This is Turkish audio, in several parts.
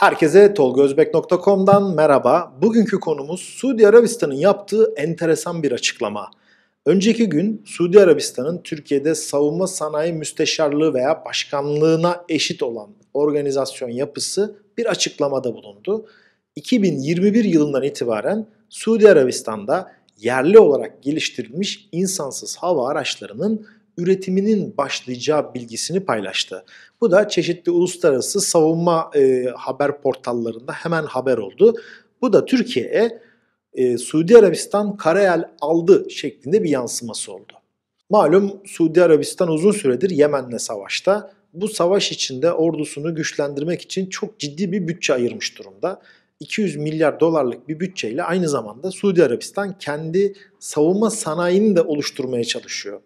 Herkese tolgozbek.com'dan merhaba. Bugünkü konumuz Suudi Arabistan'ın yaptığı enteresan bir açıklama. Önceki gün Suudi Arabistan'ın Türkiye'de savunma sanayi müsteşarlığı veya başkanlığına eşit olan organizasyon yapısı bir açıklamada bulundu. 2021 yılından itibaren Suudi Arabistan'da yerli olarak geliştirilmiş insansız hava araçlarının üretiminin başlayacağı bilgisini paylaştı. Bu da çeşitli uluslararası savunma e, haber portallarında hemen haber oldu. Bu da Türkiye'ye e, Suudi Arabistan karayel aldı şeklinde bir yansıması oldu. Malum Suudi Arabistan uzun süredir Yemen'le savaşta. Bu savaş içinde ordusunu güçlendirmek için çok ciddi bir bütçe ayırmış durumda. 200 milyar dolarlık bir bütçeyle aynı zamanda Suudi Arabistan kendi savunma sanayini de oluşturmaya çalışıyor.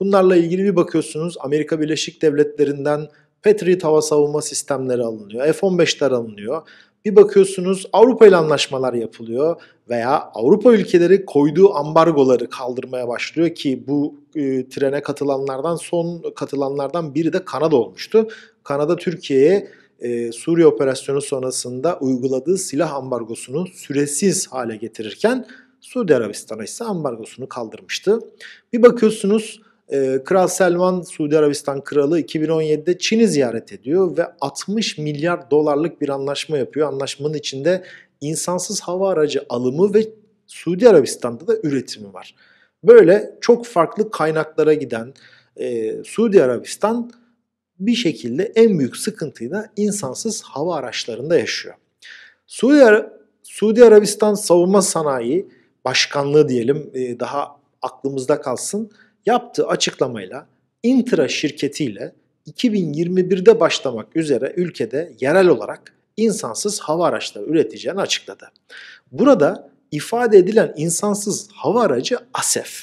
Bunlarla ilgili bir bakıyorsunuz Amerika Birleşik Devletleri'nden Patriot hava savunma sistemleri alınıyor, F-15'ler alınıyor. Bir bakıyorsunuz Avrupa ile anlaşmalar yapılıyor veya Avrupa ülkeleri koyduğu ambargoları kaldırmaya başlıyor ki bu e, trene katılanlardan son katılanlardan biri de Kanada olmuştu. Kanada Türkiye'ye e, Suriye operasyonu sonrasında uyguladığı silah ambargosunu süresiz hale getirirken Suudi Arabistan'a ise ambargosunu kaldırmıştı. Bir bakıyorsunuz e, Kral Selman Suudi Arabistan Kralı 2017'de Çin'i ziyaret ediyor ve 60 milyar dolarlık bir anlaşma yapıyor. Anlaşmanın içinde insansız hava aracı alımı ve Suudi Arabistan'da da üretimi var. Böyle çok farklı kaynaklara giden e, Suudi Arabistan bir şekilde en büyük sıkıntıyı da insansız hava araçlarında yaşıyor. Suudi, Ara Suudi Arabistan Savunma Sanayi Başkanlığı diyelim e, daha aklımızda kalsın yaptığı açıklamayla Intra şirketiyle 2021'de başlamak üzere ülkede yerel olarak insansız hava araçları üreteceğini açıkladı. Burada ifade edilen insansız hava aracı ASEF.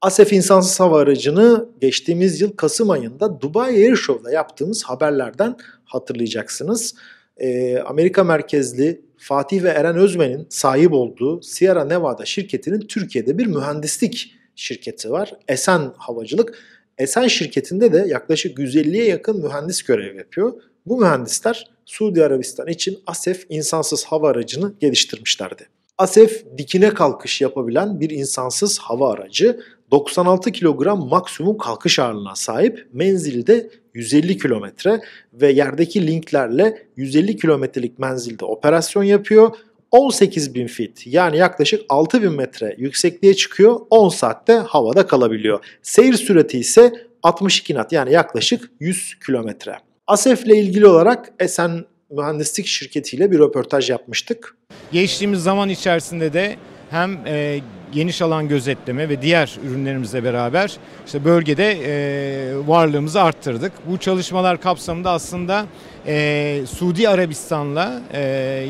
ASEF insansız hava aracını geçtiğimiz yıl Kasım ayında Dubai Air Show'da yaptığımız haberlerden hatırlayacaksınız. E, Amerika merkezli Fatih ve Eren Özmen'in sahip olduğu Sierra Nevada şirketinin Türkiye'de bir mühendislik şirketi var. Esen Havacılık. Esen şirketinde de yaklaşık 150'ye yakın mühendis görev yapıyor. Bu mühendisler Suudi Arabistan için ASEF insansız hava aracını geliştirmişlerdi. ASEF dikine kalkış yapabilen bir insansız hava aracı 96 kilogram maksimum kalkış ağırlığına sahip, menzili de 150 kilometre ve yerdeki linklerle 150 kilometrelik menzilde operasyon yapıyor 18 bin fit yani yaklaşık 6 bin metre yüksekliğe çıkıyor 10 saatte havada kalabiliyor. Seyir sürati ise 62 nat yani yaklaşık 100 kilometre. ASEF ile ilgili olarak Esen Mühendislik Şirketi ile bir röportaj yapmıştık. Geçtiğimiz zaman içerisinde de hem e, geniş alan gözetleme ve diğer ürünlerimizle beraber işte bölgede e, varlığımızı arttırdık. Bu çalışmalar kapsamında aslında e, Suudi Arabistan'la e,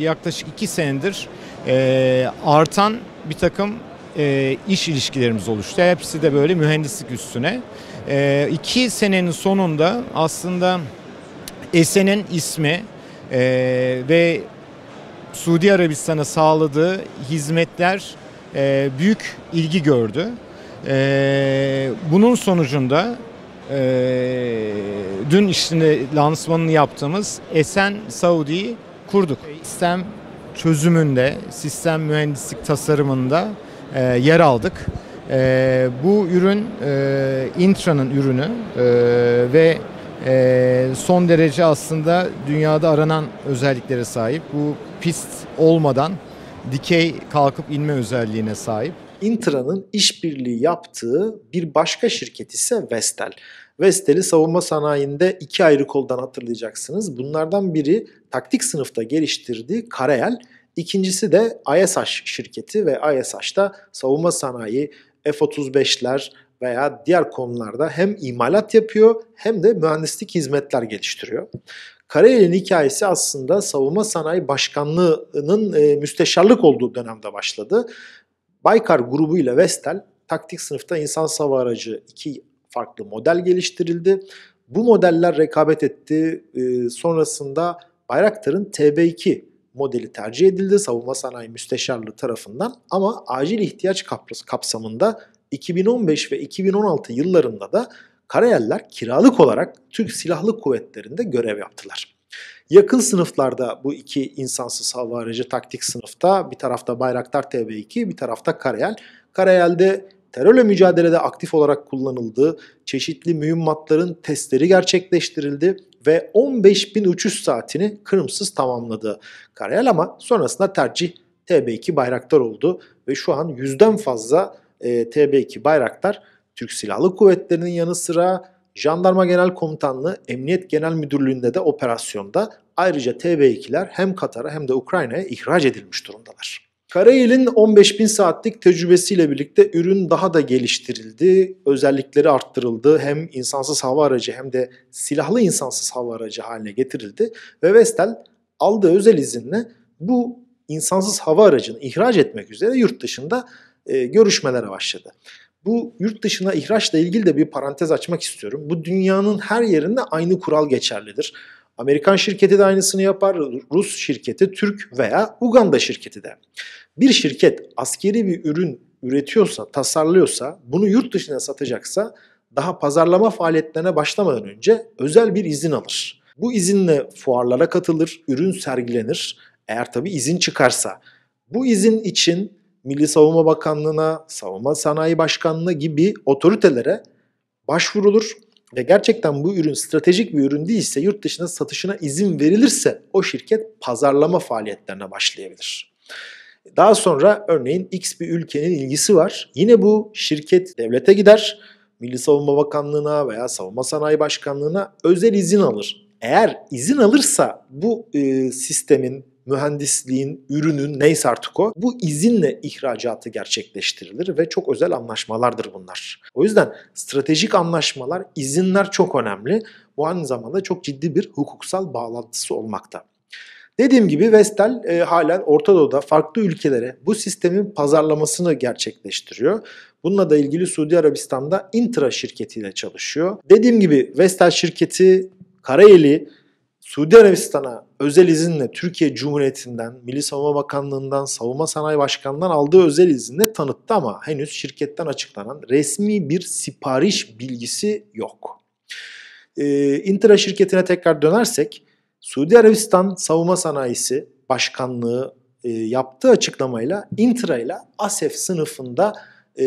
yaklaşık iki senedir e, artan bir takım e, iş ilişkilerimiz oluştu. Hepsi de böyle mühendislik üstüne. E, iki senenin sonunda aslında Esen'in ismi e, ve Suudi Arabistan'a sağladığı hizmetler e, büyük ilgi gördü. E, bunun sonucunda e, dün işte lansmanını yaptığımız Esen Saudi'yi kurduk. Sistem çözümünde, sistem mühendislik tasarımında e, yer aldık. E, bu ürün e, Intra'nın ürünü e, ve e, son derece aslında dünyada aranan özelliklere sahip. Bu pist olmadan dikey kalkıp inme özelliğine sahip. Intra'nın işbirliği yaptığı bir başka şirket ise Vestel. Vestel'i savunma sanayinde iki ayrı koldan hatırlayacaksınız. Bunlardan biri taktik sınıfta geliştirdiği Karayel, ikincisi de ISH şirketi ve ISH'da savunma sanayi, F-35'ler veya diğer konularda hem imalat yapıyor hem de mühendislik hizmetler geliştiriyor. Karayel'in hikayesi aslında savunma sanayi başkanlığının e, müsteşarlık olduğu dönemde başladı. Baykar grubu ile Vestel taktik sınıfta insan hava aracı iki farklı model geliştirildi. Bu modeller rekabet etti. E, sonrasında Bayraktar'ın TB2 modeli tercih edildi savunma sanayi müsteşarlığı tarafından ama acil ihtiyaç kapsamında 2015 ve 2016 yıllarında da karayeller kiralık olarak Türk Silahlı Kuvvetleri'nde görev yaptılar. Yakın sınıflarda bu iki insansız hava aracı taktik sınıfta bir tarafta Bayraktar TB2 bir tarafta Karayel. Karayel'de terörle mücadelede aktif olarak kullanıldı, çeşitli mühimmatların testleri gerçekleştirildi ve 15.000 uçuş saatini Kırımsız tamamladı. Karayel ama sonrasında tercih TB2 Bayraktar oldu ve şu an yüzden fazla e, TB2 Bayraktar Türk Silahlı Kuvvetleri'nin yanı sıra Jandarma Genel Komutanlığı Emniyet Genel Müdürlüğü'nde de operasyonda ayrıca TB2'ler hem Katar'a hem de Ukrayna'ya ihraç edilmiş durumdalar. Karayel'in 15 bin saatlik tecrübesiyle birlikte ürün daha da geliştirildi, özellikleri arttırıldı. Hem insansız hava aracı hem de silahlı insansız hava aracı haline getirildi ve Vestel aldığı özel izinle bu insansız hava aracını ihraç etmek üzere yurt dışında e, görüşmelere başladı. Bu yurt dışına ihraçla ilgili de bir parantez açmak istiyorum. Bu dünyanın her yerinde aynı kural geçerlidir. Amerikan şirketi de aynısını yapar. Rus şirketi, Türk veya Uganda şirketi de. Bir şirket askeri bir ürün üretiyorsa, tasarlıyorsa, bunu yurt dışına satacaksa daha pazarlama faaliyetlerine başlamadan önce özel bir izin alır. Bu izinle fuarlara katılır, ürün sergilenir. Eğer tabi izin çıkarsa. Bu izin için Milli Savunma Bakanlığı'na, Savunma Sanayi Başkanlığı gibi otoritelere başvurulur ve gerçekten bu ürün stratejik bir ürün değilse yurt dışına satışına izin verilirse o şirket pazarlama faaliyetlerine başlayabilir. Daha sonra örneğin X bir ülkenin ilgisi var. Yine bu şirket devlete gider. Milli Savunma Bakanlığı'na veya Savunma Sanayi Başkanlığı'na özel izin alır. Eğer izin alırsa bu e, sistemin, mühendisliğin, ürünün neyse artık o bu izinle ihracatı gerçekleştirilir ve çok özel anlaşmalardır bunlar. O yüzden stratejik anlaşmalar, izinler çok önemli. Bu aynı zamanda çok ciddi bir hukuksal bağlantısı olmakta. Dediğim gibi Vestel e, halen Orta Doğu'da farklı ülkelere bu sistemin pazarlamasını gerçekleştiriyor. Bununla da ilgili Suudi Arabistan'da Intra şirketiyle çalışıyor. Dediğim gibi Vestel şirketi Karayeli Suudi Arabistan'a özel izinle Türkiye Cumhuriyeti'nden, Milli Savunma Bakanlığı'ndan, Savunma Sanayi Başkanı'ndan aldığı özel izinle tanıttı ama henüz şirketten açıklanan resmi bir sipariş bilgisi yok. Ee, Intera şirketine tekrar dönersek, Suudi Arabistan Savunma Sanayisi Başkanlığı e, yaptığı açıklamayla Intra ile ASEF sınıfında e,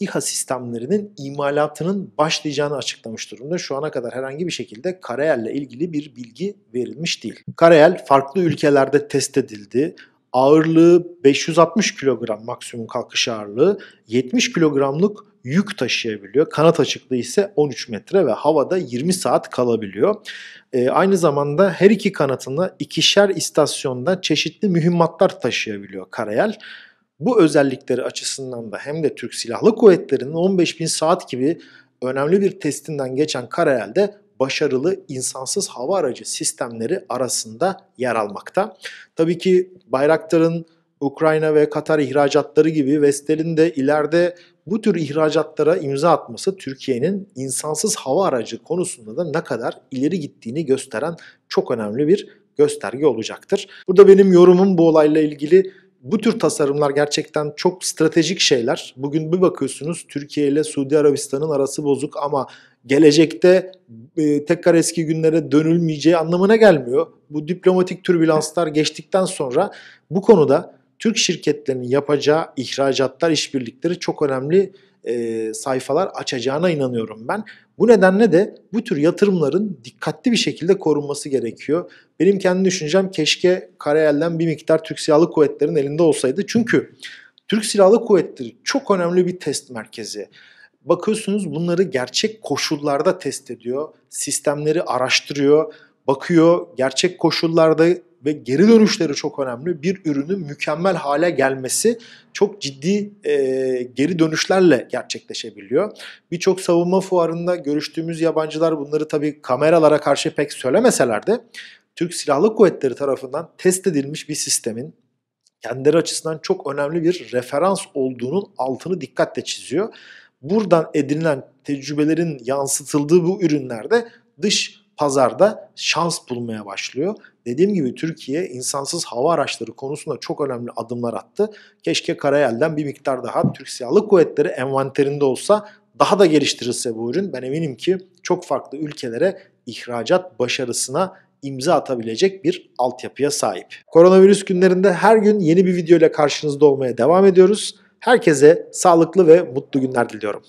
İHA sistemlerinin imalatının başlayacağını açıklamış durumda. Şu ana kadar herhangi bir şekilde Karayel'le ilgili bir bilgi verilmiş değil. Karayel farklı ülkelerde test edildi. Ağırlığı 560 kilogram maksimum kalkış ağırlığı, 70 kilogramlık yük taşıyabiliyor. Kanat açıklığı ise 13 metre ve havada 20 saat kalabiliyor. E, aynı zamanda her iki kanatında ikişer istasyonda çeşitli mühimmatlar taşıyabiliyor Karayel. Bu özellikleri açısından da hem de Türk Silahlı Kuvvetleri'nin 15.000 saat gibi önemli bir testinden geçen Karayel'de başarılı insansız hava aracı sistemleri arasında yer almakta. Tabii ki Bayraktar'ın Ukrayna ve Katar ihracatları gibi Vestel'in de ileride bu tür ihracatlara imza atması Türkiye'nin insansız hava aracı konusunda da ne kadar ileri gittiğini gösteren çok önemli bir gösterge olacaktır. Burada benim yorumum bu olayla ilgili bu tür tasarımlar gerçekten çok stratejik şeyler. Bugün bir bakıyorsunuz Türkiye ile Suudi Arabistan'ın arası bozuk ama gelecekte e, tekrar eski günlere dönülmeyeceği anlamına gelmiyor. Bu diplomatik türbülanslar geçtikten sonra bu konuda Türk şirketlerinin yapacağı ihracatlar, işbirlikleri çok önemli e, sayfalar açacağına inanıyorum ben. Bu nedenle de bu tür yatırımların dikkatli bir şekilde korunması gerekiyor. Benim kendi düşüncem keşke Karayel'den bir miktar Türk Silahlı Kuvvetleri'nin elinde olsaydı. Çünkü Türk Silahlı Kuvvetleri çok önemli bir test merkezi. Bakıyorsunuz bunları gerçek koşullarda test ediyor, sistemleri araştırıyor, bakıyor gerçek koşullarda ve geri dönüşleri çok önemli. Bir ürünün mükemmel hale gelmesi çok ciddi e, geri dönüşlerle gerçekleşebiliyor. Birçok savunma fuarında görüştüğümüz yabancılar bunları tabii kameralara karşı pek söylemeseler de Türk Silahlı Kuvvetleri tarafından test edilmiş bir sistemin kendileri açısından çok önemli bir referans olduğunun altını dikkatle çiziyor. Buradan edinilen tecrübelerin yansıtıldığı bu ürünlerde dış pazarda şans bulmaya başlıyor Dediğim gibi Türkiye insansız hava araçları konusunda çok önemli adımlar attı. Keşke Karayel'den bir miktar daha Türk Silahlı Kuvvetleri envanterinde olsa daha da geliştirilse bu ürün ben eminim ki çok farklı ülkelere ihracat başarısına imza atabilecek bir altyapıya sahip. Koronavirüs günlerinde her gün yeni bir video ile karşınızda olmaya devam ediyoruz. Herkese sağlıklı ve mutlu günler diliyorum.